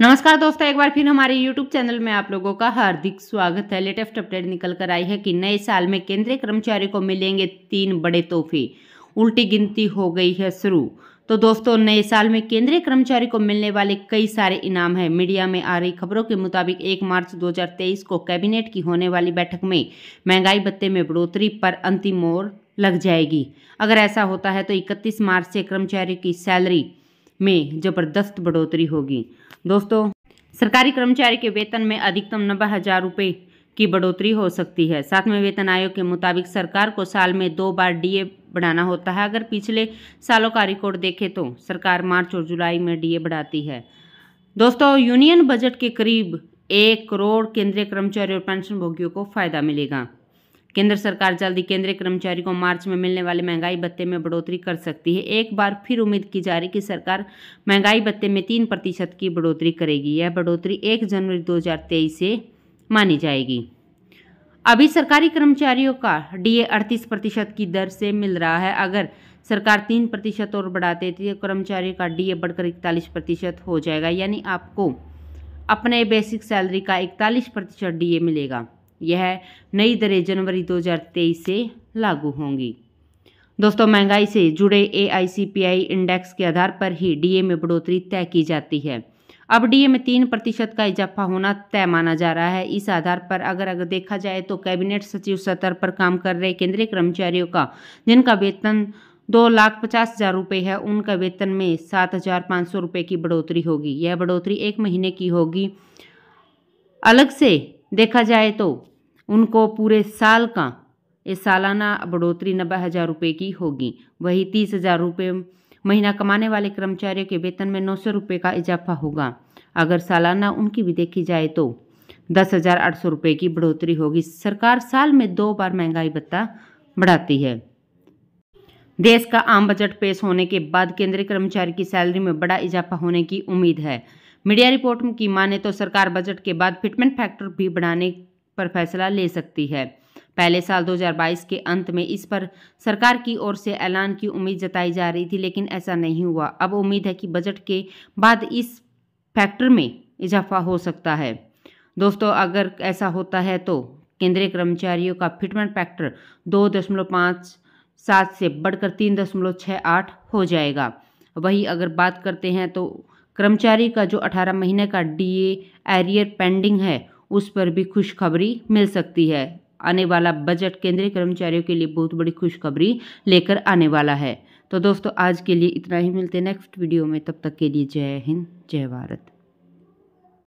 नमस्कार दोस्तों एक बार फिर हमारे YouTube चैनल में आप लोगों का हार्दिक स्वागत है लेटेस्ट अपडेट निकल कर आई है कि नए साल में केंद्रीय कर्मचारी को मिलेंगे तीन बड़े तोहफे उल्टी गिनती हो गई है शुरू तो दोस्तों नए साल में केंद्रीय कर्मचारी को मिलने वाले कई सारे इनाम हैं मीडिया में आ रही खबरों के मुताबिक 1 मार्च 2023 को कैबिनेट की होने वाली बैठक में महंगाई भत्ते में बढ़ोतरी पर अंतिम मोर लग जाएगी अगर ऐसा होता है तो 31 मार्च से कर्मचारी की सैलरी में जबरदस्त बढ़ोतरी होगी दोस्तों सरकारी कर्मचारी के वेतन में अधिकतम नब्बे हज़ार रुपये की बढ़ोतरी हो सकती है साथ में वेतन आयोग के मुताबिक सरकार को साल में दो बार डीए बढ़ाना होता है अगर पिछले सालों का रिकॉर्ड देखें तो सरकार मार्च और जुलाई में डीए बढ़ाती है दोस्तों यूनियन बजट के करीब एक करोड़ केंद्रीय कर्मचारी और पेंशनभोगियों को फायदा मिलेगा केंद्र सरकार जल्द ही केंद्रीय कर्मचारी को मार्च में मिलने वाले महंगाई भत्ते में बढ़ोतरी कर सकती है एक बार फिर उम्मीद की जा रही कि सरकार महंगाई भत्ते में तीन प्रतिशत की बढ़ोतरी करेगी यह बढ़ोतरी एक जनवरी दो से मानी जाएगी अभी सरकारी कर्मचारियों का डीए अड़तीस प्रतिशत की दर से मिल रहा है अगर सरकार तीन प्रतिशत और बढ़ाते थे तो कर्मचारियों का डीए बढ़कर इकतालीस प्रतिशत हो जाएगा यानी आपको अपने बेसिक सैलरी का इकतालीस प्रतिशत डी मिलेगा यह नई दरें जनवरी 2023 से लागू होंगी दोस्तों महंगाई से जुड़े ए इंडेक्स के आधार पर ही डीए में बढ़ोतरी तय की जाती है अब डीए में तीन प्रतिशत का इजाफा होना तय माना जा रहा है इस आधार पर अगर अगर देखा जाए तो कैबिनेट सचिव स्तर पर काम कर रहे केंद्रीय कर्मचारियों का जिनका वेतन दो लाख पचास हज़ार रुपये है उनका वेतन में सात हज़ार पाँच सौ रुपये की बढ़ोतरी होगी यह बढ़ोतरी एक महीने की होगी अलग से देखा जाए तो उनको पूरे साल का ये सालाना बढ़ोतरी नब्बे हज़ार रुपये की होगी वही तीस हज़ार रुपये महीना कमाने वाले कर्मचारियों के वेतन में नौ सौ रुपये का इजाफा होगा अगर सालाना उनकी भी देखी जाए तो दस हज़ार आठ सौ रुपये की बढ़ोतरी होगी सरकार साल में दो बार महंगाई भत्ता बढ़ाती है देश का आम बजट पेश होने के बाद केंद्रीय कर्मचारी की सैलरी में बड़ा इजाफा होने की उम्मीद है मीडिया रिपोर्ट की माने तो सरकार बजट के बाद फिटमेंट फैक्टर भी बढ़ाने पर फैसला ले सकती है पहले साल 2022 के अंत में इस पर सरकार की ओर से ऐलान की उम्मीद जताई जा रही थी लेकिन ऐसा नहीं हुआ अब उम्मीद है कि बजट के बाद इस फैक्टर में इजाफा हो सकता है दोस्तों अगर ऐसा होता है तो केंद्रीय कर्मचारियों का फिटमेंट फैक्टर दो दशमलव पाँच सात से बढ़कर तीन दशमलव छः आठ हो जाएगा वही अगर बात करते हैं तो कर्मचारी का जो 18 महीने का डीए एरियर पेंडिंग है उस पर भी खुशखबरी मिल सकती है आने वाला बजट केंद्रीय कर्मचारियों के लिए बहुत बड़ी खुशखबरी लेकर आने वाला है तो दोस्तों आज के लिए इतना ही मिलते हैं नेक्स्ट वीडियो में तब तक के लिए जय हिंद जय भारत